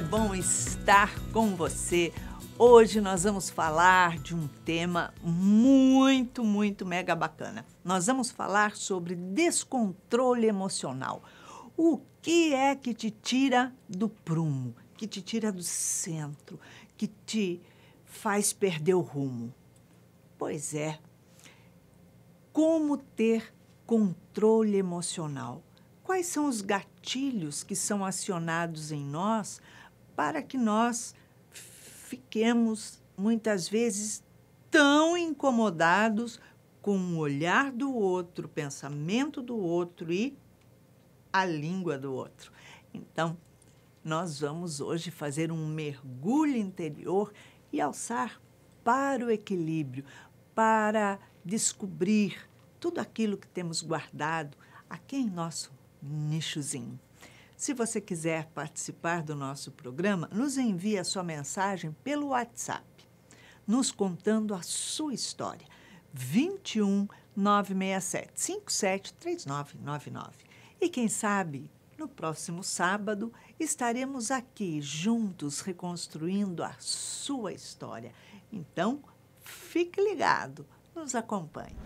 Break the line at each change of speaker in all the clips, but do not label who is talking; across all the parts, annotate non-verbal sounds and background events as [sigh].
é bom estar com você. Hoje nós vamos falar de um tema muito, muito mega bacana. Nós vamos falar sobre descontrole emocional. O que é que te tira do prumo, que te tira do centro, que te faz perder o rumo? Pois é. Como ter controle emocional? Quais são os gatilhos que são acionados em nós para que nós fiquemos muitas vezes tão incomodados com o olhar do outro, o pensamento do outro e a língua do outro. Então, nós vamos hoje fazer um mergulho interior e alçar para o equilíbrio, para descobrir tudo aquilo que temos guardado aqui em nosso nichozinho. Se você quiser participar do nosso programa, nos envie a sua mensagem pelo WhatsApp, nos contando a sua história. 21 967 573999. E quem sabe, no próximo sábado, estaremos aqui juntos reconstruindo a sua história. Então, fique ligado, nos acompanhe.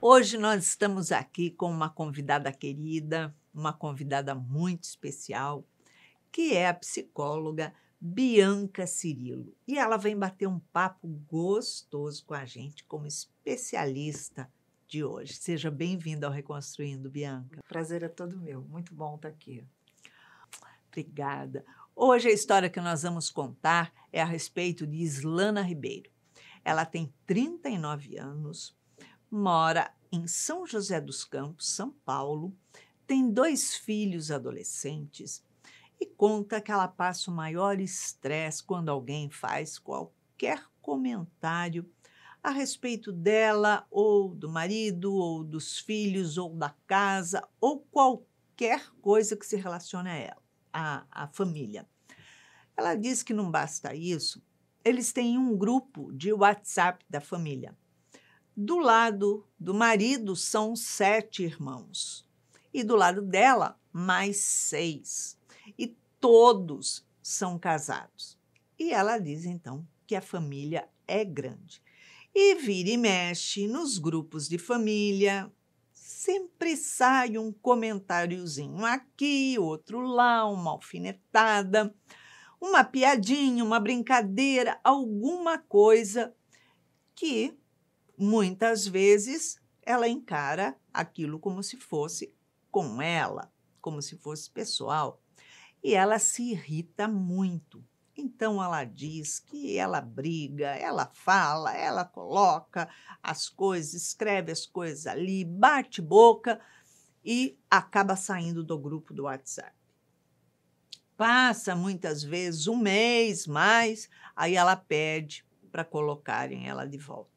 Hoje nós estamos aqui com uma convidada querida, uma convidada muito especial, que é a psicóloga Bianca Cirilo. E ela vem bater um papo gostoso com a gente como especialista de hoje. Seja bem-vinda ao Reconstruindo, Bianca. prazer é todo meu. Muito bom estar aqui. Obrigada. Hoje a história que nós vamos contar é a respeito de Islana Ribeiro. Ela tem 39 anos, mora em São José dos Campos, São Paulo, tem dois filhos adolescentes e conta que ela passa o maior estresse quando alguém faz qualquer comentário a respeito dela ou do marido ou dos filhos ou da casa ou qualquer coisa que se relacione a ela, a, a família. Ela diz que não basta isso, eles têm um grupo de WhatsApp da família. Do lado do marido são sete irmãos e do lado dela, mais seis. E todos são casados. E ela diz então que a família é grande. E vira e mexe nos grupos de família, sempre sai um comentáriozinho aqui, outro lá, uma alfinetada, uma piadinha, uma brincadeira, alguma coisa que muitas vezes ela encara aquilo como se fosse com ela, como se fosse pessoal, e ela se irrita muito. Então ela diz que ela briga, ela fala, ela coloca as coisas, escreve as coisas ali, bate boca e acaba saindo do grupo do WhatsApp. Passa muitas vezes um mês mais, aí ela pede para colocarem ela de volta.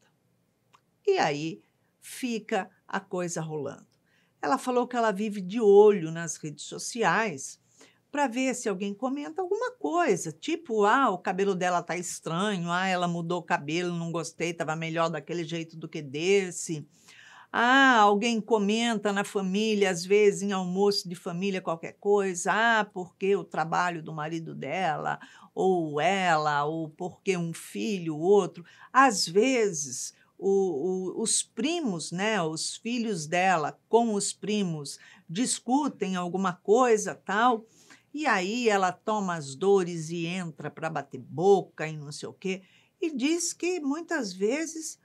E aí fica a coisa rolando. Ela falou que ela vive de olho nas redes sociais para ver se alguém comenta alguma coisa, tipo, ah, o cabelo dela tá estranho, ah, ela mudou o cabelo, não gostei, tava melhor daquele jeito do que desse. Ah, alguém comenta na família, às vezes em almoço de família, qualquer coisa. Ah, porque o trabalho do marido dela, ou ela, ou porque um filho, outro. Às vezes, o, o, os primos, né, os filhos dela com os primos discutem alguma coisa tal, e aí ela toma as dores e entra para bater boca e não sei o quê, e diz que muitas vezes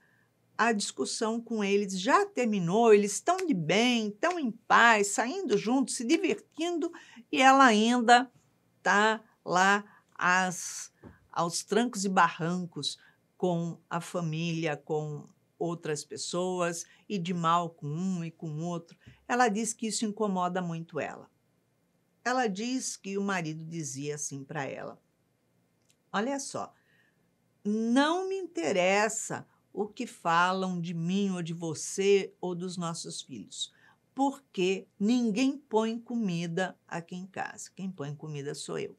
a discussão com eles já terminou, eles estão de bem, estão em paz, saindo juntos, se divertindo, e ela ainda está lá aos trancos e barrancos com a família, com outras pessoas e de mal com um e com outro. Ela diz que isso incomoda muito ela. Ela diz que o marido dizia assim para ela: Olha só, não me interessa o que falam de mim ou de você ou dos nossos filhos, porque ninguém põe comida aqui em casa. Quem põe comida sou eu.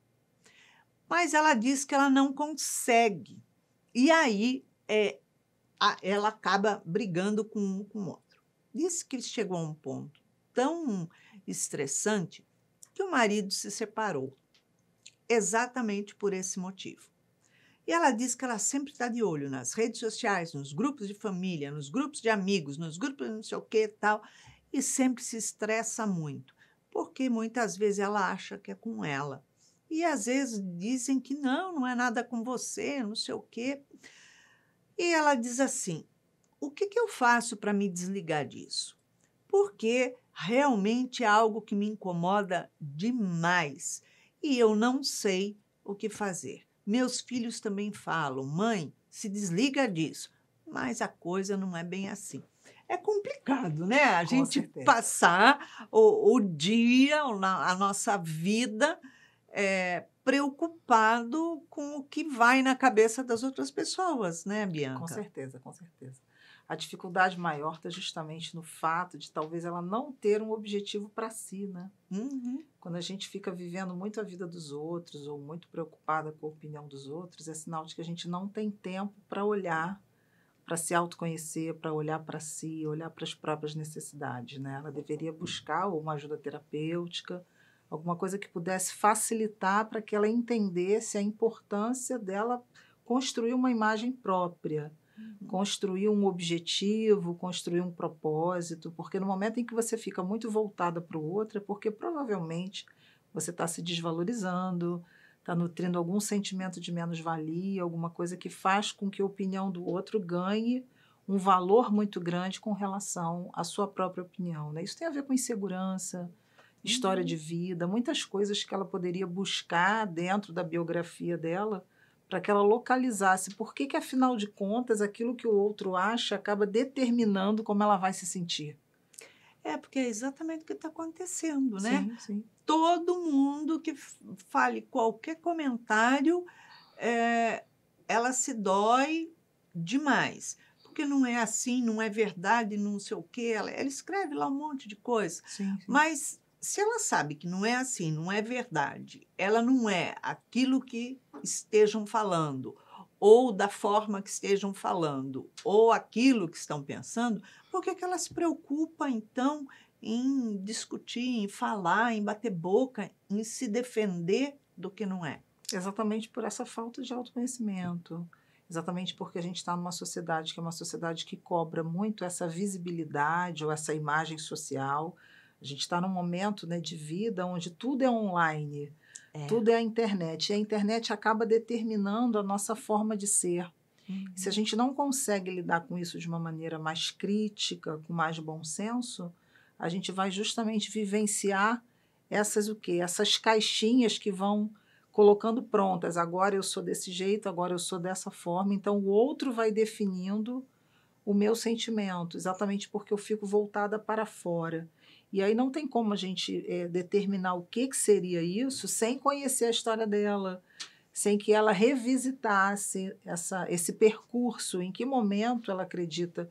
Mas ela diz que ela não consegue e aí é, a, ela acaba brigando com um com o outro. Disse que chegou a um ponto tão estressante que o marido se separou, exatamente por esse motivo. E ela diz que ela sempre está de olho nas redes sociais, nos grupos de família, nos grupos de amigos, nos grupos de não sei o que e tal, e sempre se estressa muito, porque muitas vezes ela acha que é com ela e às vezes dizem que não, não é nada com você, não sei o quê. E ela diz assim: o que, que eu faço para me desligar disso? Porque realmente é algo que me incomoda demais e eu não sei o que fazer. Meus filhos também falam, mãe, se desliga disso. Mas a coisa não é bem assim. É complicado, né? A Com gente certeza. passar o, o dia, a nossa vida é, preocupado com o que vai na cabeça das outras pessoas, né, Bianca? Com certeza, com certeza. A dificuldade
maior está justamente no fato de talvez ela não ter um objetivo para si, né? Uhum. Quando a gente fica vivendo muito a vida dos outros ou muito preocupada com a opinião dos outros, é sinal de que a gente não tem tempo para olhar, para se autoconhecer, para olhar para si, olhar para as próprias necessidades, né? Ela deveria buscar uma ajuda terapêutica, alguma coisa que pudesse facilitar para que ela entendesse a importância dela construir uma imagem própria, uhum. construir um objetivo, construir um propósito, porque no momento em que você fica muito voltada para o outro, é porque provavelmente você está se desvalorizando, está nutrindo algum sentimento de menos-valia, alguma coisa que faz com que a opinião do outro ganhe um valor muito grande com relação à sua própria opinião. Né? Isso tem a ver com insegurança, história uhum. de vida, muitas coisas que ela poderia buscar dentro da biografia dela para que ela localizasse por que, que, afinal de contas, aquilo que o outro acha acaba
determinando como ela vai se sentir. É, porque é exatamente o que está acontecendo, né? Sim, sim. Todo mundo que fale qualquer comentário, é, ela se dói demais. Porque não é assim, não é verdade, não sei o quê. Ela, ela escreve lá um monte de coisa. Sim, Mas se ela sabe que não é assim, não é verdade, ela não é aquilo que estejam falando, ou da forma que estejam falando, ou aquilo que estão pensando, por que, que ela se preocupa, então, em discutir, em falar, em bater boca, em se defender do que não é? Exatamente por essa
falta de autoconhecimento. Exatamente porque a gente está numa sociedade que é uma sociedade que cobra muito essa visibilidade ou essa imagem social a gente está num momento né, de vida onde tudo é online, é. tudo é a internet. E a internet acaba determinando a nossa forma de ser. Uhum. Se a gente não consegue lidar com isso de uma maneira mais crítica, com mais bom senso, a gente vai justamente vivenciar essas o quê? Essas caixinhas que vão colocando prontas. Agora eu sou desse jeito, agora eu sou dessa forma. Então o outro vai definindo o meu sentimento, exatamente porque eu fico voltada para fora. E aí não tem como a gente é, determinar o que, que seria isso sem conhecer a história dela, sem que ela revisitasse essa, esse percurso, em que momento ela acredita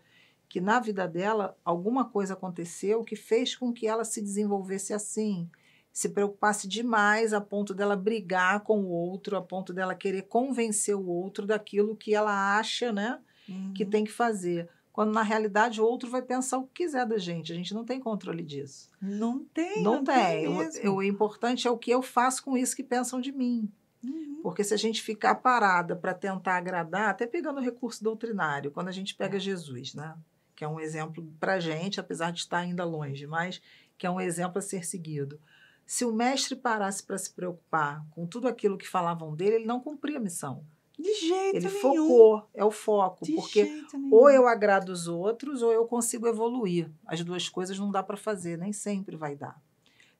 que na vida dela alguma coisa aconteceu que fez com que ela se desenvolvesse assim, se preocupasse demais a ponto dela brigar com o outro, a ponto dela querer convencer o outro daquilo que ela acha, né? uhum. que tem que fazer. Quando na realidade o outro vai pensar o que quiser da gente. A gente não tem controle disso. Não tem. Não, não tem. tem eu, o importante é o que eu faço com isso que pensam de mim. Uhum. Porque se a gente ficar parada para tentar agradar, até pegando o recurso doutrinário, quando a gente pega é. Jesus, né? Que é um exemplo para gente, apesar de estar ainda longe, mas que é um exemplo a ser seguido. Se o mestre parasse para se preocupar com tudo aquilo que falavam dele, ele não cumpria a missão.
De jeito Ele nenhum. focou,
é o foco. De porque ou eu agrado os outros ou eu consigo evoluir. As duas coisas não dá para fazer, nem sempre vai dar.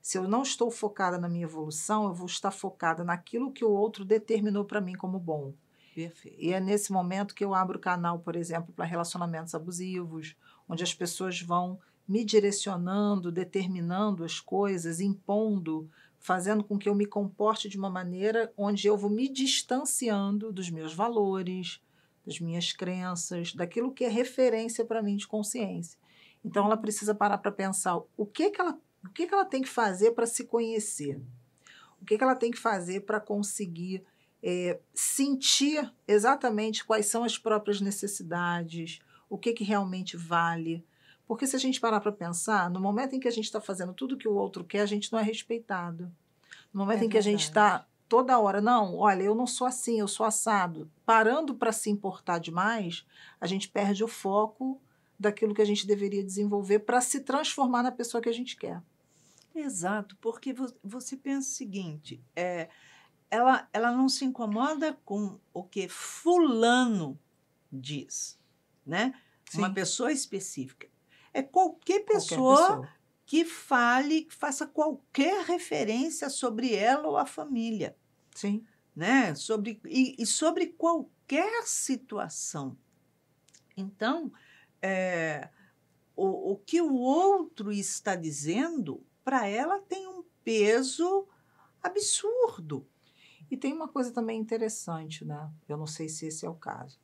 Se eu não estou focada na minha evolução, eu vou estar focada naquilo que o outro determinou para mim como bom. Perfeito. E é nesse momento que eu abro o canal, por exemplo, para relacionamentos abusivos, onde as pessoas vão me direcionando, determinando as coisas, impondo fazendo com que eu me comporte de uma maneira onde eu vou me distanciando dos meus valores, das minhas crenças, daquilo que é referência para mim de consciência. Então ela precisa parar para pensar o que que ela o que que ela tem que fazer para se conhecer, o que que ela tem que fazer para conseguir é, sentir exatamente quais são as próprias necessidades, o que que realmente vale, porque se a gente parar para pensar, no momento em que a gente está fazendo tudo que o outro quer, a gente não é respeitado. No momento é em que a gente está toda hora, não, olha, eu não sou assim, eu sou assado. Parando para se importar demais, a gente perde o foco daquilo que a gente deveria desenvolver para se transformar na pessoa que a gente quer. Exato,
porque você pensa o seguinte, é, ela, ela não se incomoda com o que fulano diz, né? Sim. Uma pessoa específica. É qualquer pessoa, qualquer pessoa. que fale, que faça qualquer referência sobre ela ou a família. Sim. Né? Sobre, e, e sobre qualquer situação. Então, é, o, o que o outro está dizendo, para ela tem um peso absurdo. E tem uma coisa também interessante,
né? Eu não sei se esse é o caso.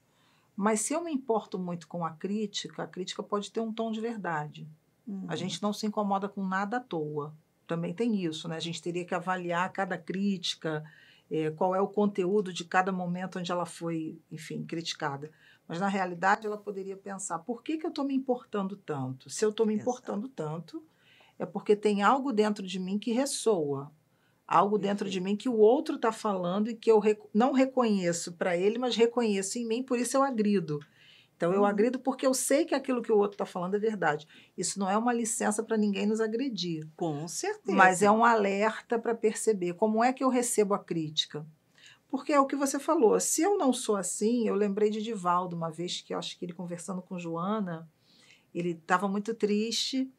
Mas se eu me importo muito com a crítica, a crítica pode ter um tom de verdade. Uhum. A gente não se incomoda com nada à toa. Também tem isso, né? A gente teria que avaliar cada crítica, é, qual é o conteúdo de cada momento onde ela foi, enfim, criticada. Mas na realidade ela poderia pensar: por que, que eu estou me importando tanto? Se eu estou me importando tanto, é porque tem algo dentro de mim que ressoa algo dentro de mim que o outro está falando e que eu rec não reconheço para ele, mas reconheço em mim, por isso eu agrido. Então eu uhum. agrido porque eu sei que aquilo que o outro está falando é verdade. Isso não é uma licença para ninguém nos agredir. Com certeza. Mas é um alerta para perceber como é que eu recebo a crítica. Porque é o que você falou. Se eu não sou assim, eu lembrei de Divaldo uma vez que acho que ele conversando com Joana, ele estava muito triste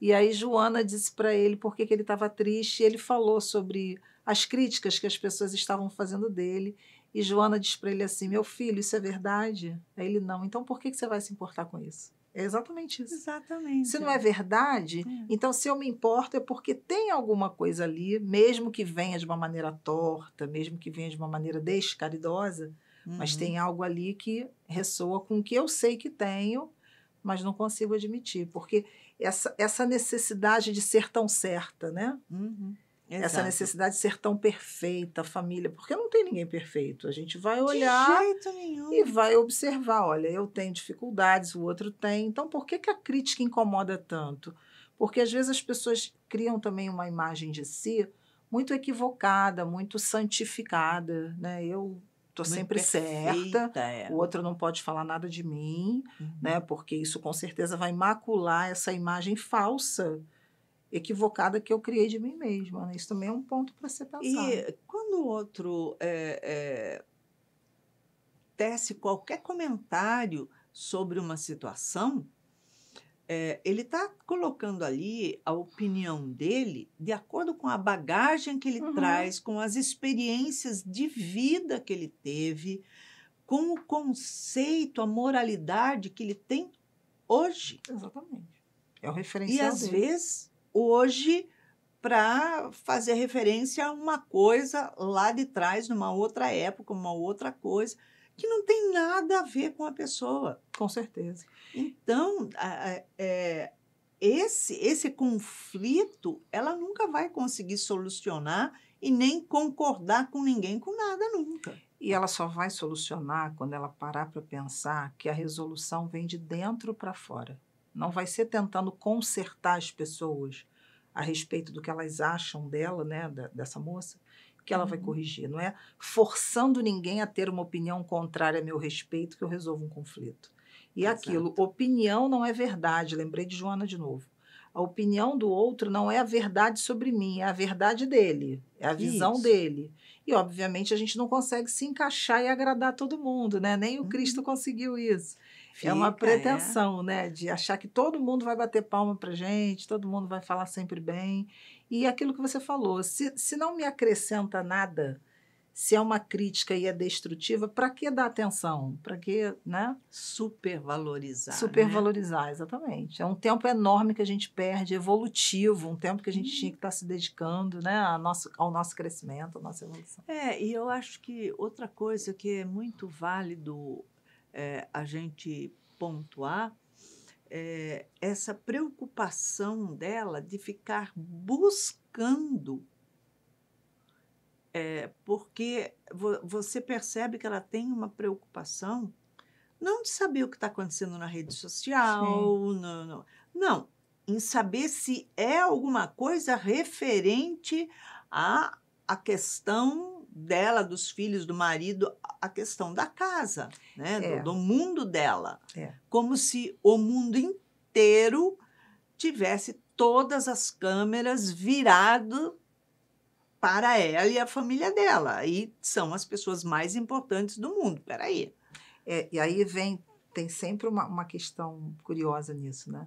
e aí Joana disse para ele por que, ele estava triste, e ele falou sobre as críticas que as pessoas estavam fazendo dele. E Joana disse para ele assim: Meu filho, isso é verdade? Aí ele: Não, então por que, que você vai se importar com isso? É exatamente isso. Exatamente. Se não é verdade, é. então se eu me importo é porque tem alguma coisa ali, mesmo que venha de uma maneira torta, mesmo que venha de uma maneira descaridosa, uhum. mas tem algo ali que ressoa com o que eu sei que tenho, mas não consigo admitir. Porque essa, essa necessidade de ser tão certa, né? Uhum. Essa necessidade de ser tão perfeita, a família, porque não tem ninguém perfeito. A gente vai olhar e vai observar: olha, eu tenho dificuldades, o outro tem. Então, por que, que a crítica incomoda tanto? Porque às vezes as pessoas criam também uma imagem de si muito equivocada, muito santificada. Né? Eu tô Muito é sempre perfeita, certa, é. o outro não pode falar nada de mim, uhum. né? Porque isso com certeza vai macular essa imagem falsa, equivocada que eu criei de mim mesma. Né? Isso também é um ponto para ser pensado. E
quando o outro é, é, tece qualquer comentário sobre uma situação, é, ele está colocando ali a opinião dele de acordo com a bagagem que ele uhum. traz, com as experiências de vida que ele teve, com o conceito, a moralidade que ele tem hoje. Exatamente.
É o referencial. E às dele.
vezes, hoje, para fazer referência a uma coisa lá de trás, numa outra época, uma outra coisa, que não tem nada a ver com a pessoa. Com certeza. Então, é, esse, esse conflito ela nunca vai conseguir solucionar e nem concordar com ninguém com nada nunca. E ela só
vai solucionar quando ela parar para pensar que a resolução vem de dentro para fora. Não vai ser tentando consertar as pessoas a respeito do que elas acham dela, né, da, dessa moça, que ela uhum. vai corrigir. Não é forçando ninguém a ter uma opinião contrária a meu respeito que eu resolvo um conflito. E Exato. aquilo, opinião não é verdade. Lembrei de Joana de novo. A opinião do outro não é a verdade sobre mim, é a verdade dele, é a visão Isso. dele. E, obviamente, a gente não consegue se encaixar e agradar todo mundo, né? Nem o hum. Cristo uhum. conseguiu isso. É Fica, é uma pretensão, é. né? De achar que todo mundo vai bater palma pra gente, todo mundo vai falar sempre bem. E aquilo que você falou, se, se não me acrescenta nada, se é uma crítica e é destrutiva, para que dar atenção? Para que, né?
Supervalorizar.
Supervalorizar, né? exatamente. É um tempo enorme que a gente perde, evolutivo, um tempo que a gente hum. tinha que estar tá se dedicando, né, ao nosso, ao nosso crescimento, à nossa evolução.
É, e eu acho que outra coisa que é muito válido é, a gente pontuar é essa preocupação dela de ficar buscando é, porque vo você percebe que ela tem uma preocupação não de saber o que está acontecendo na rede social, não, não, não, em saber se é alguma coisa referente à a questão dela, dos filhos, do marido, a questão da casa, né? É. Do, do, mundo dela. É. Como se o mundo inteiro tivesse todas as câmeras virado para ela e a família dela. E são as pessoas mais importantes do mundo. Peraí. É, e aí vem, tem sempre uma, uma questão curiosa
nisso, né?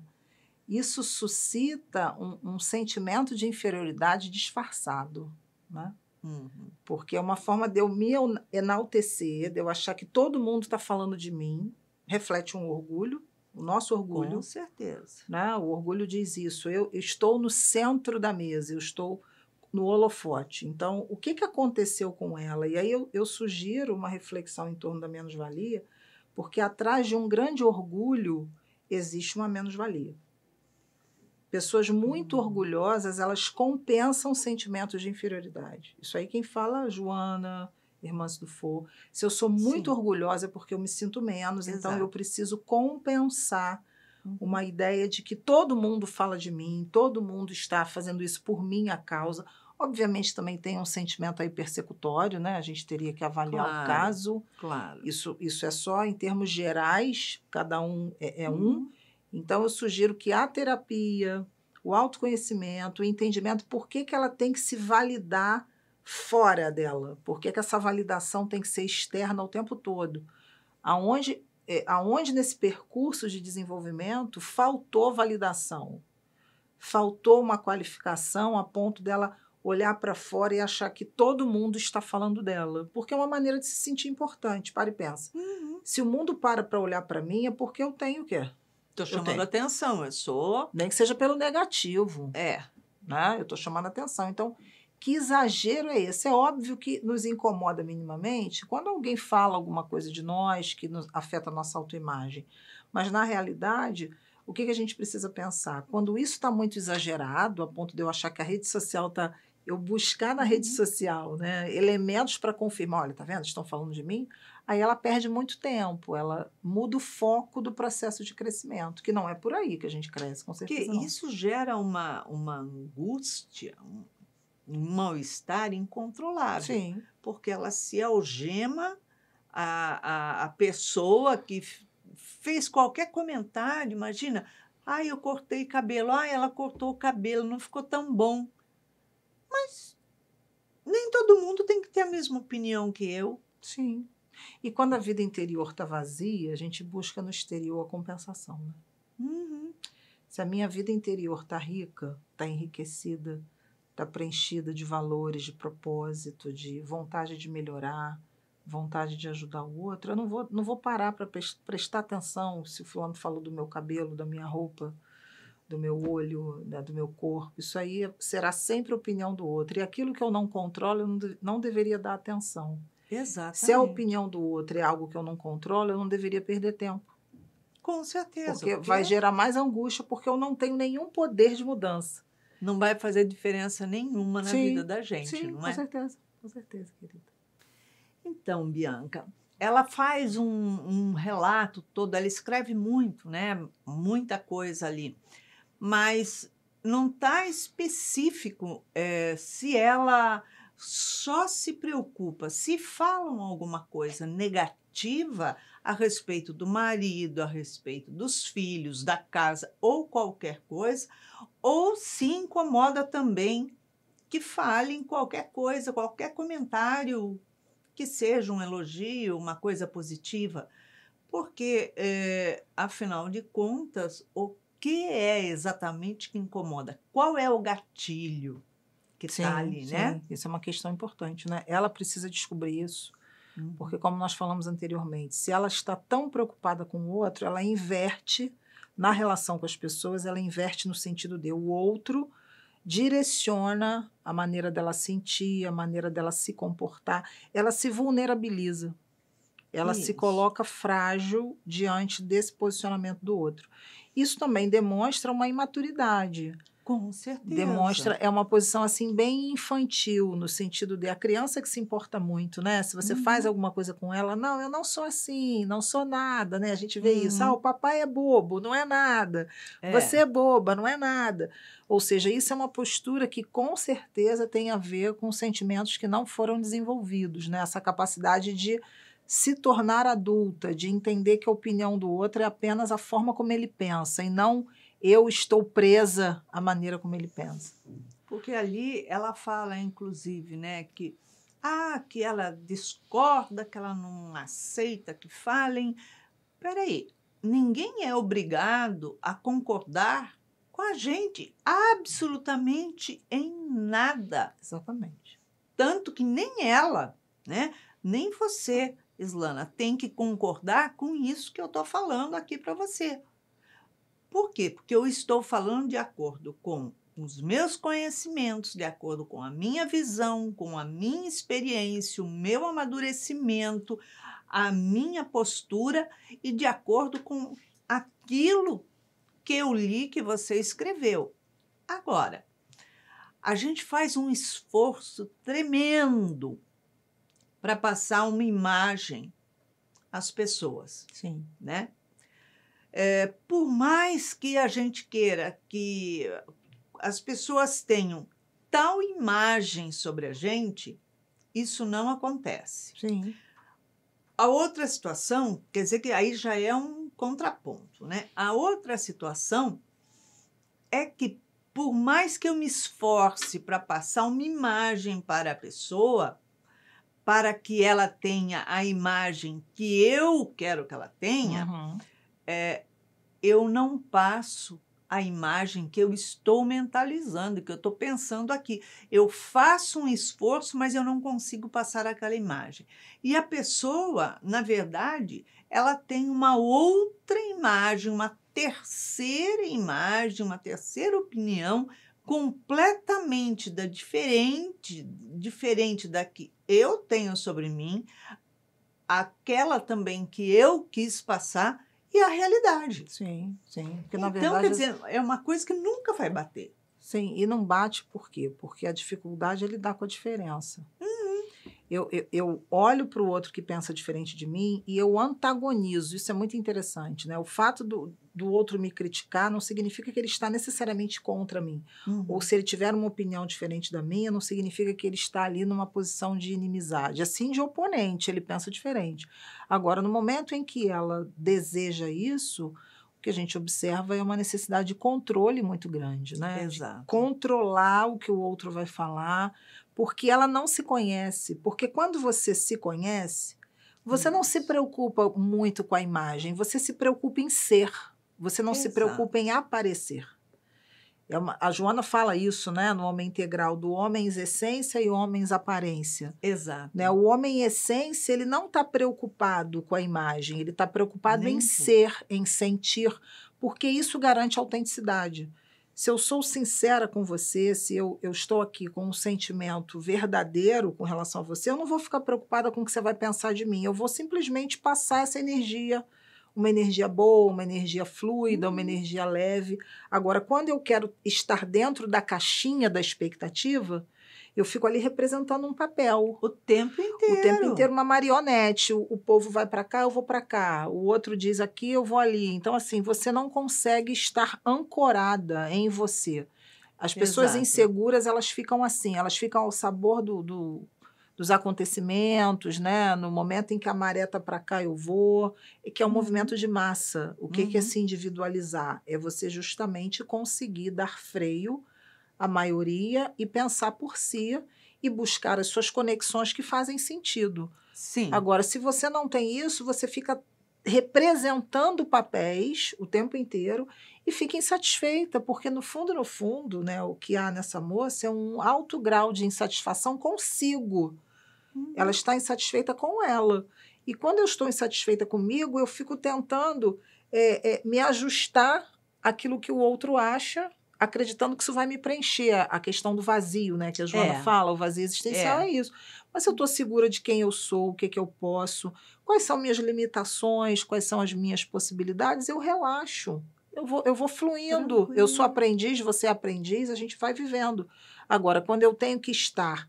Isso suscita um, um sentimento de inferioridade disfarçado, né? Uhum. Porque é uma forma de eu me enaltecer, de eu achar que todo mundo está falando de mim, reflete um orgulho, o nosso orgulho. Com
certeza.
Né? O orgulho diz isso. Eu estou no centro da mesa, eu estou no holofote. Então, o que, que aconteceu com ela? E aí eu, eu sugiro uma reflexão em torno da menos-valia, porque atrás de um grande orgulho existe uma menos-valia. Pessoas muito hum. orgulhosas, elas compensam sentimentos de inferioridade. Isso aí quem fala, Joana, Irmãs do For. Se eu sou muito Sim. orgulhosa é porque eu me sinto menos, Exato. então eu preciso compensar uhum. uma ideia de que todo mundo fala de mim, todo mundo está fazendo isso por minha causa Obviamente também tem um sentimento aí persecutório, né? A gente teria que avaliar claro, o caso. Claro. Isso, isso é só em termos gerais, cada um é, é hum. um. Uhum. Então eu sugiro que a terapia, o autoconhecimento, o entendimento, por que, que ela tem que se validar fora dela? Por que, que essa validação tem que ser externa o tempo todo? Aonde, é, aonde nesse percurso de desenvolvimento faltou validação? Faltou uma qualificação a ponto dela olhar para fora e achar que todo mundo está falando dela, porque é uma maneira de se sentir importante. Para e pensa. Uhum. Se o mundo para para olhar para mim, é porque eu tenho o quê? Estou chamando eu atenção, eu sou. Nem que seja pelo negativo. É. Né? Eu estou chamando atenção. Então, que exagero é esse? É óbvio que nos incomoda minimamente quando alguém fala alguma coisa de nós que nos, afeta a nossa autoimagem. Mas, na realidade, o que, que a gente precisa pensar? Quando isso está muito exagerado, a ponto de eu achar que a rede social está eu buscar na rede uhum. social né, elementos para confirmar, olha, tá vendo? Estão falando de mim. Aí ela perde muito tempo, ela muda o foco do processo de crescimento, que não é por aí que a gente cresce, com
certeza. Porque isso gera uma, uma angústia, um, mal-estar incontrolável. Sim. Porque ela se algema a, a, a pessoa que fez qualquer comentário, imagina, ah, eu cortei cabelo, ah, ela cortou o cabelo, não ficou tão bom. Mas nem todo mundo tem que ter a mesma opinião que eu. Sim.
E quando a vida interior está vazia, a gente busca no exterior a compensação. Né? Uhum. Se a minha vida interior está rica, está enriquecida, está preenchida de valores, de propósito, de vontade de melhorar, vontade de ajudar o outro, eu não vou, não vou parar para prestar atenção se o fulano falou do meu cabelo, da minha roupa, do meu olho, do meu corpo. Isso aí será sempre opinião do outro. E aquilo que eu não controlo, eu não, não deveria dar atenção. É Exatamente. Se a opinião do outro é algo que eu não controlo, eu não deveria perder tempo. Com
certeza. Porque, porque... vai gerar
mais angústia, porque eu não tenho nenhum poder de mudança. Não vai fazer diferença nenhuma na sim, vida da gente, sim, não é? Com certeza, com certeza, querida.
Então, Bianca, ela faz um, um, relato todo, ela escreve muito, né? Muita coisa ali mas não está específico é, se ela só se preocupa se falam alguma coisa negativa a respeito do marido, a respeito dos filhos, da casa ou qualquer coisa, ou se incomoda também que falem qualquer coisa, qualquer comentário que seja um elogio, uma coisa positiva, porque é, afinal de contas, o que é exatamente que incomoda? Qual é o gatilho que está ali, né? sim. né? Isso é uma questão importante, né? Ela precisa descobrir isso. Uhum. Porque, como nós
falamos anteriormente, se ela está tão preocupada com o outro, ela inverte na relação com as pessoas, ela inverte no sentido de o outro direciona a maneira dela sentir, a maneira dela se comportar, ela se vulnerabiliza. Ela isso. se coloca frágil diante desse posicionamento do outro. Isso também demonstra uma imaturidade. Com certeza. Demonstra, é uma posição assim bem infantil, no sentido de a criança que se importa muito, né? Se você uhum. faz alguma coisa com ela, não, eu não sou assim, não sou nada, né? A gente vê uhum. isso, ah, o papai é bobo, não é nada. É. Você é boba, não é nada. Ou seja, isso é uma postura que com certeza tem a ver com sentimentos que não foram desenvolvidos, né? Essa capacidade de se tornar adulta, de entender que a opinião do outro é apenas a forma como ele pensa e não eu estou presa à maneira como ele pensa.
Porque ali ela fala, inclusive, né, que ah, que ela discorda, que ela não aceita que falem. Peraí, ninguém é obrigado a concordar com a gente absolutamente em nada. Exatamente. Tanto que nem ela, né, nem você Islana, tem que concordar com isso que eu estou falando aqui para você. Por quê? Porque eu estou falando de acordo com os meus conhecimentos, de acordo com a minha visão, com a minha experiência, o meu amadurecimento, a minha postura e de acordo com aquilo que eu li que você escreveu. Agora, a gente faz um esforço tremendo para passar uma imagem às pessoas. Sim. Né? É, por mais que a gente queira que as pessoas tenham tal imagem sobre a gente, isso não acontece. Sim. A outra situação, quer dizer que aí já é um contraponto, né? A outra situação é que por mais que eu me esforce para passar uma imagem para a pessoa, para que ela tenha a imagem que eu quero que ela tenha, uhum. é, eu não passo a imagem que eu estou mentalizando, que eu estou pensando aqui. Eu faço um esforço, mas eu não consigo passar aquela imagem. E a pessoa, na verdade, ela tem uma outra imagem, uma terceira imagem, uma terceira opinião completamente da diferente, diferente da que eu tenho sobre mim, aquela também que eu quis passar e a realidade. Sim, sim. Porque, então, verdade, quer dizer, é uma coisa que nunca vai bater. Sim, e não bate por quê? Porque a dificuldade
é lidar com a diferença. Hum, eu, eu, eu olho para o outro que pensa diferente de mim e eu antagonizo. Isso é muito interessante, né? O fato do, do outro me criticar não significa que ele está necessariamente contra mim. Uhum. Ou se ele tiver uma opinião diferente da minha, não significa que ele está ali numa posição de inimizade. Assim, de oponente, ele pensa diferente. Agora, no momento em que ela deseja isso, o que a gente observa é uma necessidade de controle muito grande, né? Exato. De controlar o que o outro vai falar, porque ela não se conhece. Porque quando você se conhece, você não se preocupa muito com a imagem, você se preocupa em ser, você não Exato. se preocupa em aparecer. É uma, a Joana fala isso, né, no Homem Integral, do homens essência e homens aparência. Exato. Né, o homem essência, ele não está preocupado com a imagem, ele está preocupado Nem em tudo. ser, em sentir, porque isso garante autenticidade se eu sou sincera com você, se eu, eu, estou aqui com um sentimento verdadeiro com relação a você, eu não vou ficar preocupada com o que você vai pensar de mim. Eu vou simplesmente passar essa energia, uma energia boa, uma energia fluida, uma hum. energia leve. Agora, quando eu quero estar dentro da caixinha da expectativa, eu fico ali representando um papel. O tempo inteiro. O tempo inteiro, uma marionete. O, o povo vai para cá, eu vou para cá. O outro diz aqui, eu vou ali. Então, assim, você não consegue estar ancorada em você. As pessoas Exato. inseguras, elas ficam assim, elas ficam ao sabor do, do dos acontecimentos, né? No momento em que a maré tá para cá, eu vou, que é um uhum. movimento de massa. O que, uhum. que é uhum. se individualizar? É você justamente conseguir dar freio a maioria e pensar por si e buscar as suas conexões que fazem sentido. Sim. Agora, se você não tem isso, você fica representando papéis o tempo inteiro e fica insatisfeita, porque no fundo, no fundo, né, o que há nessa moça é um alto grau de insatisfação consigo. Uhum. Ela está insatisfeita com ela. E quando eu estou insatisfeita comigo, eu fico tentando é, é, me ajustar àquilo que o outro acha acreditando que isso vai me preencher. A questão do vazio, né? Que a Joana é. fala, o vazio existencial é, é isso. Mas se eu estou segura de quem eu sou, o que, que eu posso, quais são minhas limitações, quais são as minhas possibilidades, eu relaxo. Eu vou, eu vou fluindo. Tranquilo. Eu sou aprendiz, você é aprendiz, a gente vai vivendo. Agora, quando eu tenho que estar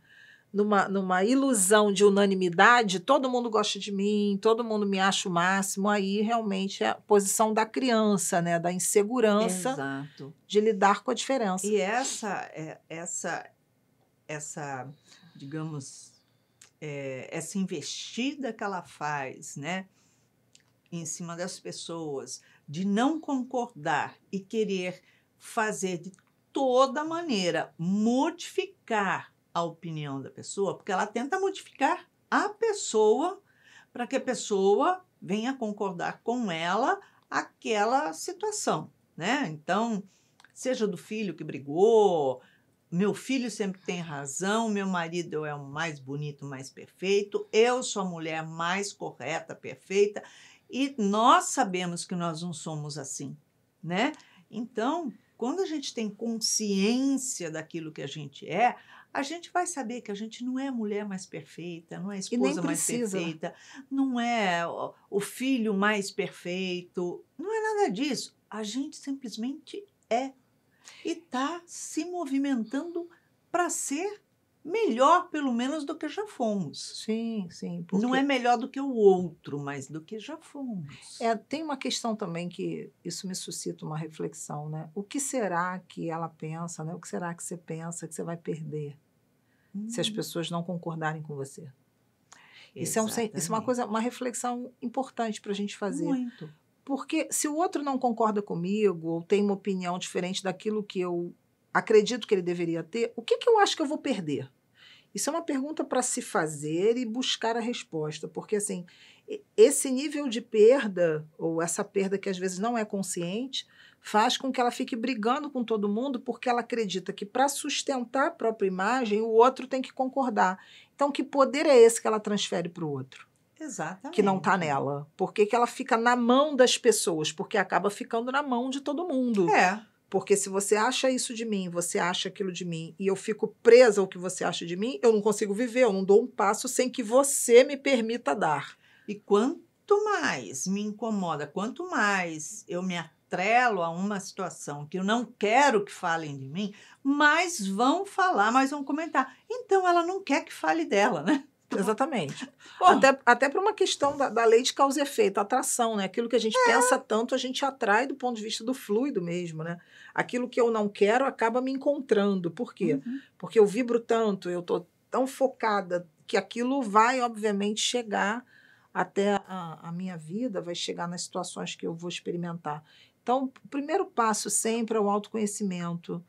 numa, numa ilusão de unanimidade, todo mundo gosta de mim, todo mundo me acha o máximo, aí realmente é a posição da criança, né? Da insegurança
Exato. de lidar com a diferença. E essa, é, essa, essa digamos, é, essa investida que ela faz, né? Em cima das pessoas, de não concordar e querer fazer de toda maneira, modificar a opinião da pessoa, porque ela tenta modificar a pessoa para que a pessoa venha concordar com ela aquela situação, né? Então, seja do filho que brigou, meu filho sempre tem razão, meu marido é o mais bonito, mais perfeito, eu sou a mulher mais correta, perfeita, e nós sabemos que nós não somos assim, né? Então, quando a gente tem consciência daquilo que a gente é, a gente vai saber que a gente não é a mulher mais perfeita, não é a esposa mais perfeita, não é o filho mais perfeito, não é nada disso. A gente simplesmente é e está se movimentando para ser melhor, pelo menos, do que já fomos. Sim, sim. Porque... Não é melhor do que o outro, mas do que já fomos. É, tem uma questão também que isso me suscita uma reflexão,
né? O que será que ela pensa, né? O que será que você pensa que você vai perder? hum. se as hum. pessoas não concordarem com você. Isso é, um, isso é, uma coisa, uma reflexão importante para a gente fazer. Muito. Porque se o outro não concorda comigo ou tem uma opinião diferente daquilo que eu acredito que ele deveria ter, o que, que eu acho que eu vou perder? Isso é uma pergunta para se fazer e buscar a resposta, porque assim, esse nível de perda ou essa perda que às vezes não é consciente faz com que ela fique brigando com todo mundo porque ela acredita que para sustentar a própria imagem, o outro tem que concordar. Então, que poder é esse que ela transfere para o outro?
Exatamente. Que não
está nela. Por que, que ela fica na mão das pessoas? Porque acaba ficando na mão de todo mundo. É. Porque se você acha isso de mim, você acha aquilo de mim, e eu fico presa ao que você
acha de mim, eu não consigo viver, eu não dou um passo sem que você me permita dar. E quanto mais me incomoda, quanto mais eu me atrelo a uma situação que eu não quero que falem de mim, mas vão falar, mas vão comentar. Então ela não quer que fale dela, né? [laughs] Então, Exatamente. Bom, até, até para uma questão da, da,
lei de causa e efeito, atração, né? Aquilo que a gente é. pensa tanto, a gente atrai do ponto de vista do fluido mesmo, né? Aquilo que eu não quero acaba me encontrando. Por quê? Uhum. Porque eu vibro tanto, eu estou tão focada que aquilo vai, obviamente, chegar até a, a minha vida, vai chegar nas situações que eu vou experimentar. Então, o primeiro passo sempre é o autoconhecimento.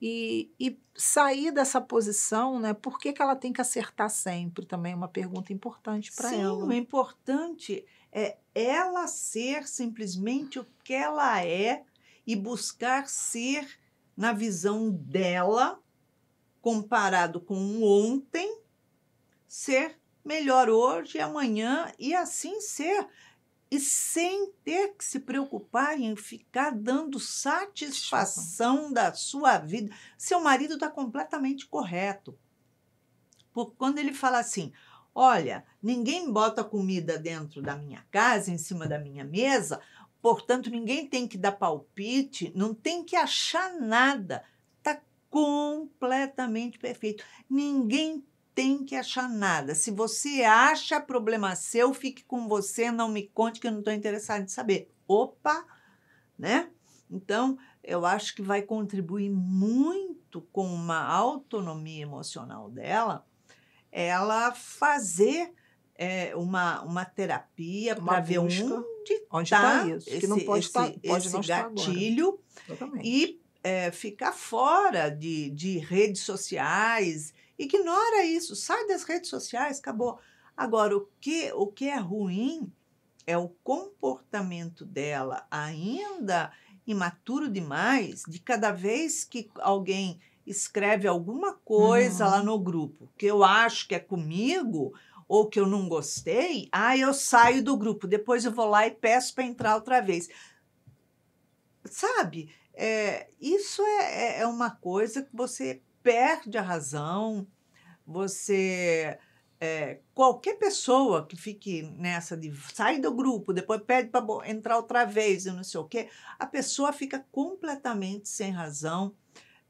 E, e, sair dessa posição, né? Por que, que ela tem que acertar sempre? Também é uma pergunta importante para ela. Sim, o
importante é ela ser simplesmente o que ela é e buscar ser na visão dela, comparado com ontem, ser melhor hoje e amanhã e assim ser e sem ter que se preocupar em ficar dando satisfação da sua vida. Seu marido está completamente correto. Porque quando ele fala assim, olha, ninguém bota comida dentro da minha casa, em cima da minha mesa, portanto ninguém tem que dar palpite, não tem que achar nada. Está completamente perfeito. Ninguém tem que achar nada. Se você acha problema seu, fique com você, não me conte que eu não estou interessado em saber. Opa, né? Então, eu acho que vai contribuir muito com uma autonomia emocional dela, ela fazer é, uma, uma terapia para ver onde está tá isso, esse, que não tá, pode, esse, tá, pode esse gatilho e é, ficar fora de, de redes sociais, Ignora isso, sai das redes sociais, acabou. Agora, o que, o que é ruim é o comportamento dela ainda imaturo demais de cada vez que alguém escreve alguma coisa uhum. lá no grupo que eu acho que é comigo ou que eu não gostei, ah, eu saio do grupo, depois eu vou lá e peço para entrar outra vez. Sabe? É, isso é, é, é uma coisa que você perde a razão, você. É, qualquer pessoa que fique nessa de sai do grupo, depois pede para entrar outra vez e não sei o quê, a pessoa fica completamente sem razão,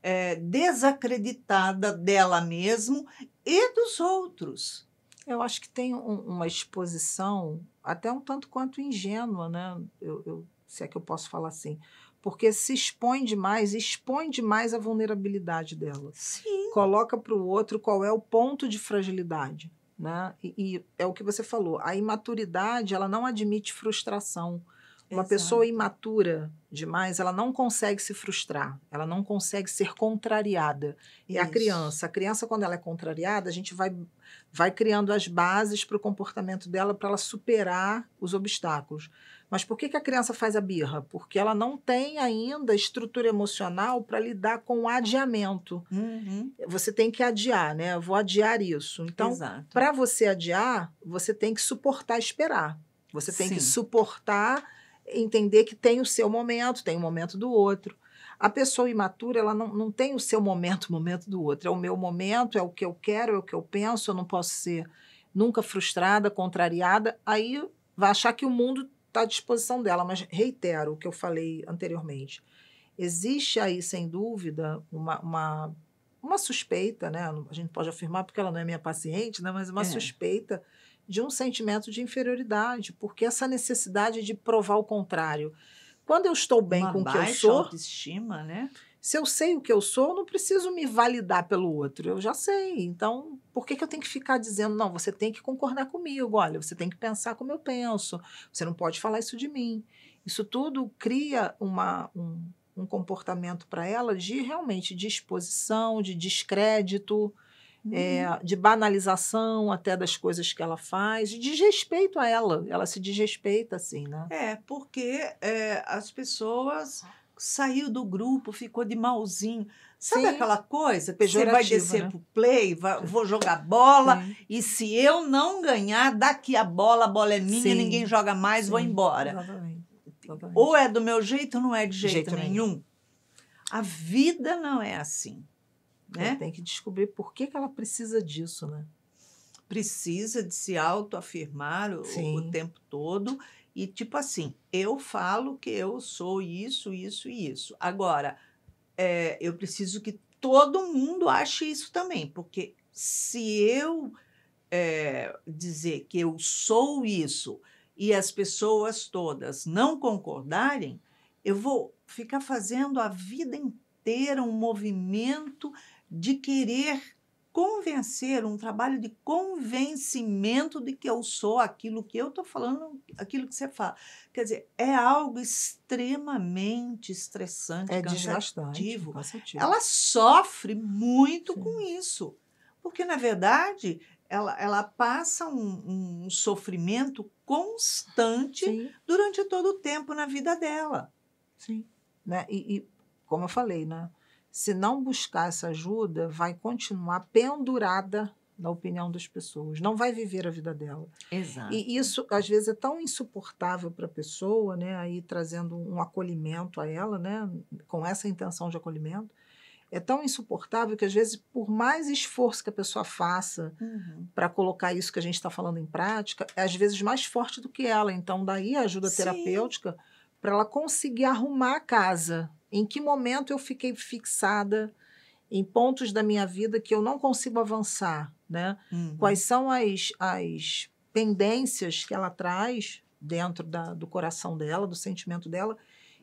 é, desacreditada dela mesma e dos outros. Eu acho que tem um, uma exposição
até um tanto quanto ingênua, né? Eu, eu, se é que eu posso falar assim, porque se expõe demais, expõe demais a vulnerabilidade dela. Sim. Coloca para o outro qual é o ponto de fragilidade, né? E, e, é o que você falou, a imaturidade, ela não admite frustração. Uma Exato. pessoa imatura demais, ela não consegue se frustrar, ela não consegue ser contrariada. E Isso. a criança, a criança quando ela é contrariada, a gente vai vai criando as bases para o comportamento dela para ela superar os obstáculos. Mas por que, que a criança faz a birra? Porque ela não tem ainda estrutura emocional para lidar com o adiamento. Uhum. Você tem que adiar, né? Eu vou adiar isso. Então, para você adiar, você tem que suportar esperar. Você tem Sim. que suportar entender que tem o seu momento, tem o momento do outro. A pessoa imatura, ela não, não tem o seu momento, o [laughs] momento do outro. É o meu momento, é o que eu quero, é o que eu penso, eu não posso ser nunca frustrada, contrariada. Aí vai achar que o mundo está à disposição dela. Mas reitero o que eu falei anteriormente. Existe aí, sem dúvida, uma, uma, uma suspeita, né? A gente pode afirmar porque ela não é minha paciente, né? mas uma é. suspeita de um sentimento de inferioridade, porque essa necessidade de provar o contrário. Quando eu estou bem Uma com o que eu sou.
autoestima,
né? Se eu sei o que eu sou, eu não preciso me validar pelo outro. Eu já sei. Então, por que, que eu tenho que ficar dizendo, não, você tem que concordar comigo? Olha, você tem que pensar como eu penso. Você não pode falar isso de mim. Isso tudo cria uma, um, um comportamento para ela de realmente de exposição, de descrédito. É, uhum. é, de banalização até das coisas que ela faz, de desrespeito a ela. Ela se desrespeita, assim, né? É,
porque é, as pessoas saiu do grupo, ficou de malzinho. Sabe Sim. aquela coisa? Que você vai descer né? pro play, vai, vou jogar bola, Sim. e se eu não ganhar, daqui a bola, a bola é minha, Sim. ninguém joga mais, vou embora. Exatamente. Exatamente. Ou é do meu jeito, ou não é de jeito, jeito nenhum. nenhum. A vida não é assim. Né? Tem que descobrir por que, que ela precisa disso, né? Precisa de se autoafirmar o, o tempo todo e tipo assim, eu falo que eu sou isso, isso e isso. Agora, é, eu preciso que todo mundo ache isso também, porque se eu é, dizer que eu sou isso e as pessoas todas não concordarem, eu vou ficar fazendo a vida inteira um movimento de querer convencer, um trabalho de convencimento de que eu sou aquilo que eu estou falando, aquilo que você fala. Quer dizer, é algo extremamente estressante, é desgastativo Ela sofre muito Sim. com isso, porque na verdade ela, ela passa um, um sofrimento constante Sim. durante todo o tempo na vida dela. Sim. Né? E, e
como eu falei, né? se não buscar essa ajuda, vai continuar pendurada na opinião das pessoas, não vai viver a vida dela. Exato. E isso às vezes é tão insuportável para a pessoa, né, aí trazendo um acolhimento a ela, né, com essa intenção de acolhimento, é tão insuportável que às vezes por mais esforço que a pessoa faça uhum. para colocar isso que a gente está falando em prática, é às vezes mais forte do que ela. Então daí a ajuda Sim. terapêutica para ela conseguir arrumar a casa, em que momento eu fiquei fixada em pontos da minha vida que eu não consigo avançar, né? Uhum. Quais são as, as pendências que ela traz dentro da, do coração dela, do sentimento dela,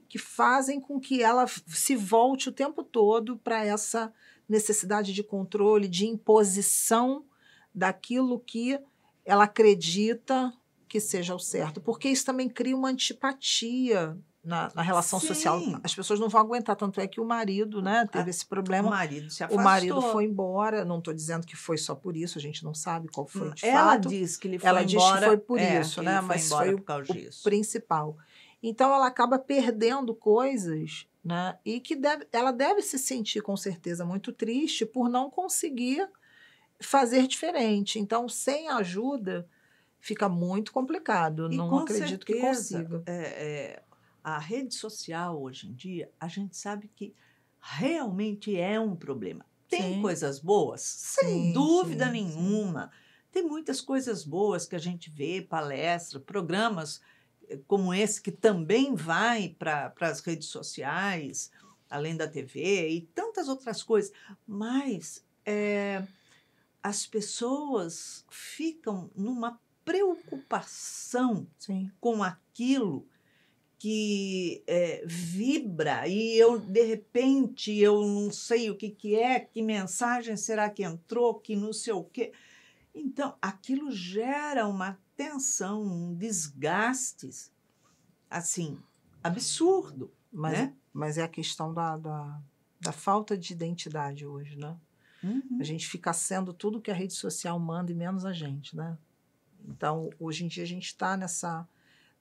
que fazem com que ela se volte o tempo todo para essa necessidade de controle, de imposição daquilo que ela acredita que seja o certo, porque isso também cria uma antipatia na, na relação Sim. social. As pessoas não vão aguentar. Tanto é que o marido, né, ah, teve a, esse problema. O marido se afastou. O marido foi embora. Não estou dizendo que foi só por isso, a gente não sabe qual foi de Ela fato. diz que ele foi ela embora. Ela diz que foi por é, isso, né? Mas foi o, o principal. Então ela acaba perdendo coisas, né? E que deve, ela deve se sentir com certeza muito triste por não conseguir fazer diferente. Então, sem ajuda, fica muito complicado. E não acredito certeza, que
consiga. É, é, a rede social hoje em dia, a gente sabe que realmente é um problema. Tem sim. coisas boas, sem sim, dúvida sim, nenhuma. Tem muitas coisas boas que a gente vê, palestra, programas eh, como esse que também vai para as redes sociais, além da TV e tantas outras coisas. Mas é, as pessoas ficam numa preocupação com aquilo que é, vibra e eu de repente eu não sei o que que é, que mensagem será que entrou, que não sei o quê. Então, aquilo gera uma tensão, um desgastes assim, absurdo, mas, né? Mas é a questão
da, da, da falta de identidade hoje, né? Uhum. A gente fica sendo tudo que a rede social manda e menos a gente, né? Então, hoje em dia a gente está nessa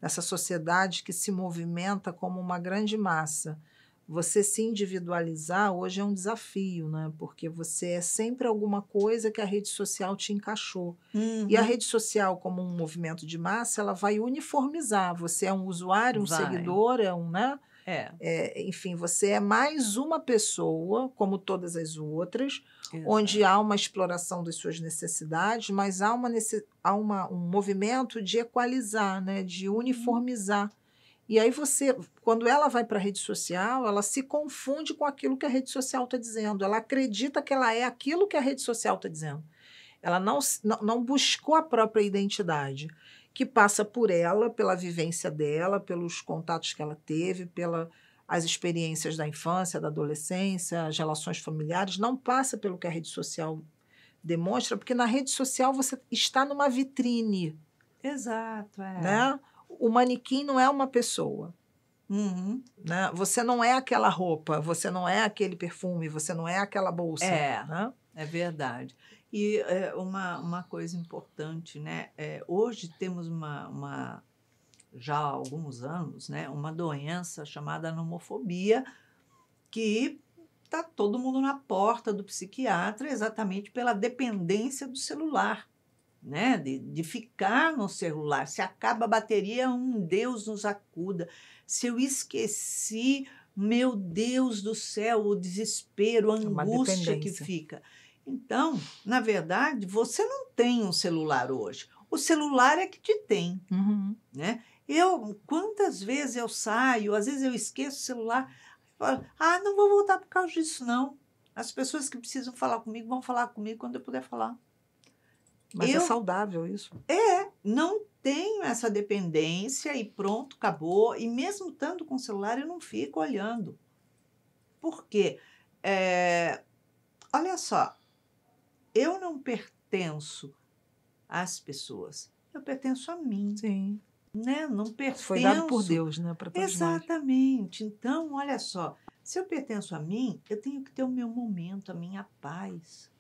essa sociedade que se movimenta como uma grande massa. Você se individualizar hoje é um desafio, né? Porque você é sempre alguma coisa que a rede social te encaixou.
Uhum. E a uhum. rede
social, como um movimento de massa, ela vai uniformizar. Você é um usuário, um vai. seguidor, é um, né? É. é. enfim, você é mais uma pessoa, como todas as outras, Exato. onde há uma exploração das suas necessidades, mas há, uma, há uma, um movimento de equalizar, né? de uhum. uniformizar. Hum. E aí você, quando ela vai para a rede social, ela se confunde com aquilo que a rede social está dizendo. Ela acredita que ela é aquilo que a rede social está dizendo. Ela não, não, não buscou a própria identidade que passa por ela, pela vivência dela, pelos contatos que ela teve, pela as experiências da infância, da adolescência, as relações familiares, não passa pelo que a rede social demonstra, porque na rede social você está numa vitrine.
Exato, é. Né?
O manequim não é uma pessoa. Uhum. Né? Você não é aquela roupa,
você não é aquele perfume, você não é aquela bolsa. É, né? é verdade. E é, uma, uma coisa importante, né? É, hoje temos uma, uma, já há alguns anos, né? Uma doença chamada nomofobia, que está todo mundo na porta do psiquiatra exatamente pela dependência do celular, né? De, de ficar no celular. Se acaba a bateria, um Deus nos acuda. Se eu esqueci, meu Deus do céu, o desespero, a é angústia é que fica. Então, na verdade, você não tem um celular hoje. O celular é que te tem, uhum. né? Eu, quantas vezes eu saio, às vezes eu esqueço o celular, falo, ah, não vou voltar por causa disso, não. As pessoas que precisam falar comigo vão falar comigo quando eu puder falar. Mas é eu, é saudável isso? É, não tenho essa dependência e pronto, acabou. E mesmo estando com o celular, eu não fico olhando. Por quê? É, olha só, eu não pertenço às pessoas, eu pertenço a mim. Sim. Né? Não pertenço. Foi dado por Deus, né? Pra Exatamente. Então, olha só, se eu pertenço a mim, eu tenho que ter o meu momento, a minha paz.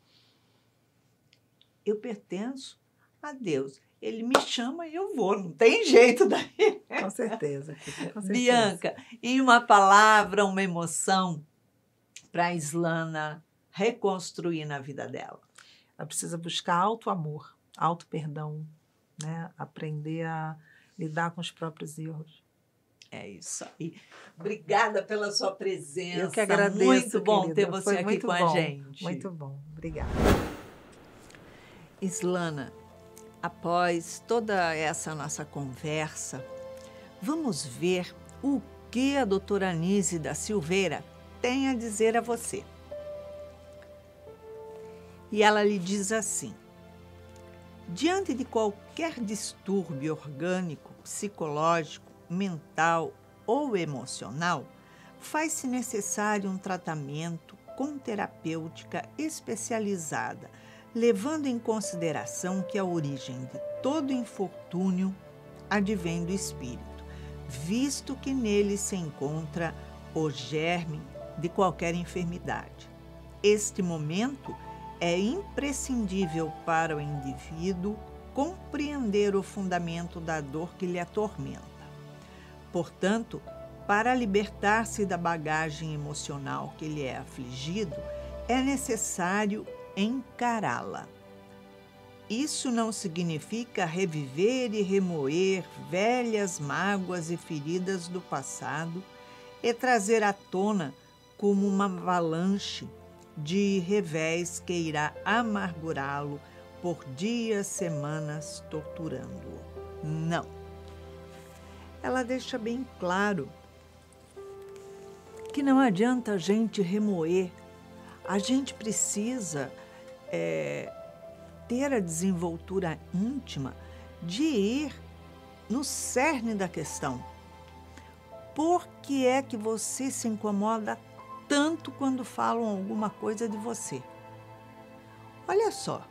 Eu pertenço a Deus. Ele me chama e eu vou, não tem [laughs] jeito daí. Com certeza. Com certeza. Bianca, e uma palavra, uma emoção para a Islana reconstruir na vida dela? Ela precisa buscar alto amor, alto perdão, né? Aprender a lidar
com os próprios erros. É isso aí.
Obrigada pela sua presença. Eu que agradeço. Muito bom ter você Foi aqui com bom, a gente. Muito bom. Obrigada. Islana, após toda essa nossa conversa, vamos ver o que a doutora Anise da Silveira tem a dizer a você e ela lhe diz assim: Diante de qualquer distúrbio orgânico, psicológico, mental ou emocional, faz-se necessário um tratamento com terapêutica especializada, levando em consideração que a origem de todo infortúnio advém do espírito, visto que nele se encontra o germe de qualquer enfermidade. Este momento é imprescindível para o indivíduo compreender o fundamento da dor que lhe atormenta. Portanto, para libertar-se da bagagem emocional que lhe é afligido, é necessário encará-la. Isso não significa reviver e remoer velhas mágoas e feridas do passado e trazer à tona como uma avalanche de revés que irá amargurá-lo por dias, semanas, torturando-o. Não. Ela deixa bem claro que não adianta a gente remoer, a gente precisa é, ter a desenvoltura íntima de ir no cerne da questão. Por que é que você se incomoda tanto quando falam alguma coisa de você. Olha só,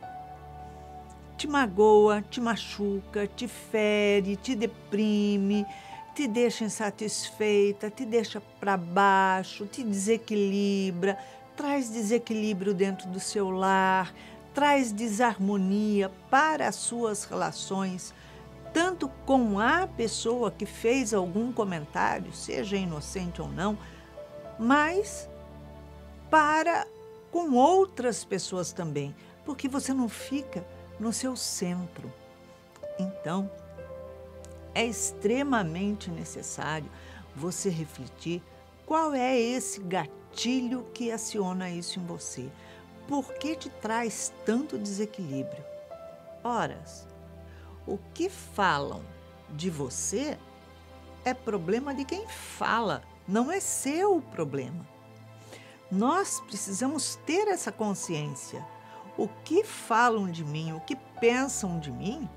te magoa, te machuca, te fere, te deprime, te deixa insatisfeita, te deixa para baixo, te desequilibra, traz desequilíbrio dentro do seu lar, traz desarmonia para as suas relações, tanto com a pessoa que fez algum comentário, seja inocente ou não, mas para com outras pessoas também, porque você não fica no seu centro. Então, é extremamente necessário você refletir qual é esse gatilho que aciona isso em você. Por que te traz tanto desequilíbrio? Horas, o que falam de você é problema de quem fala não é seu o problema. Nós precisamos ter essa consciência. O que falam de mim, o que pensam de mim,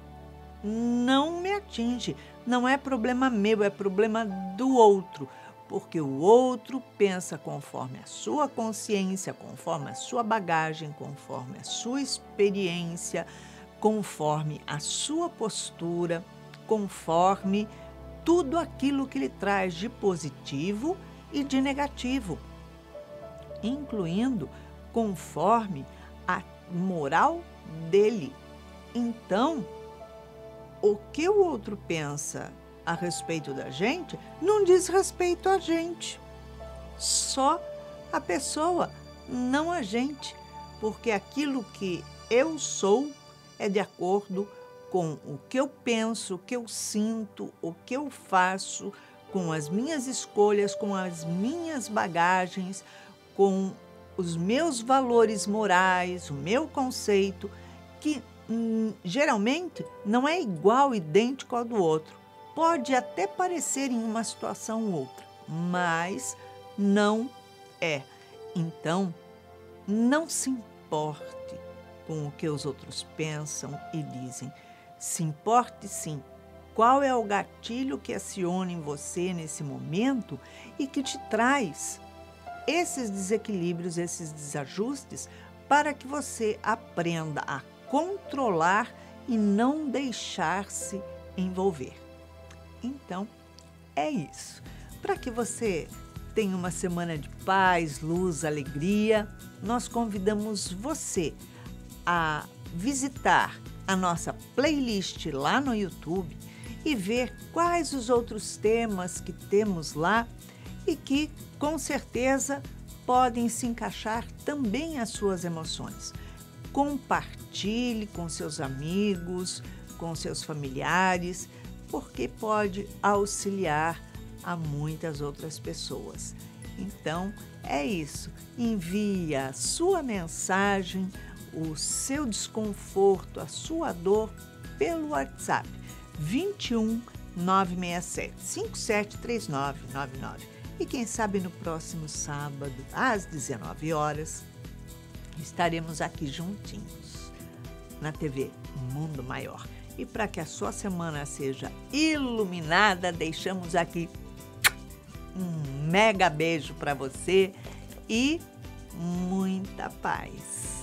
não me atinge. Não é problema meu, é problema do outro. Porque o outro pensa conforme a sua consciência, conforme a sua bagagem, conforme a sua experiência, conforme a sua postura, conforme tudo aquilo que ele traz de positivo e de negativo, incluindo conforme a moral dele. Então, o que o outro pensa a respeito da gente não diz respeito a gente, só a pessoa, não a gente, porque aquilo que eu sou é de acordo com o que eu penso, o que eu sinto, o que eu faço, com as minhas escolhas, com as minhas bagagens, com os meus valores morais, o meu conceito, que hum, geralmente não é igual, idêntico ao do outro. Pode até parecer em uma situação ou outra, mas não é. Então, não se importe com o que os outros pensam e dizem. Se importe sim qual é o gatilho que aciona em você nesse momento e que te traz esses desequilíbrios, esses desajustes, para que você aprenda a controlar e não deixar-se envolver. Então, é isso. Para que você tenha uma semana de paz, luz, alegria, nós convidamos você a visitar a nossa playlist lá no YouTube e ver quais os outros temas que temos lá e que, com certeza, podem se encaixar também às suas emoções. Compartilhe com seus amigos, com seus familiares, porque pode auxiliar a muitas outras pessoas. Então, é isso. Envie a sua mensagem o seu desconforto, a sua dor pelo WhatsApp 21 967 573999. E quem sabe no próximo sábado, às 19 horas, estaremos aqui juntinhos na TV Mundo Maior. E para que a sua semana seja iluminada, deixamos aqui um mega beijo para você e muita paz.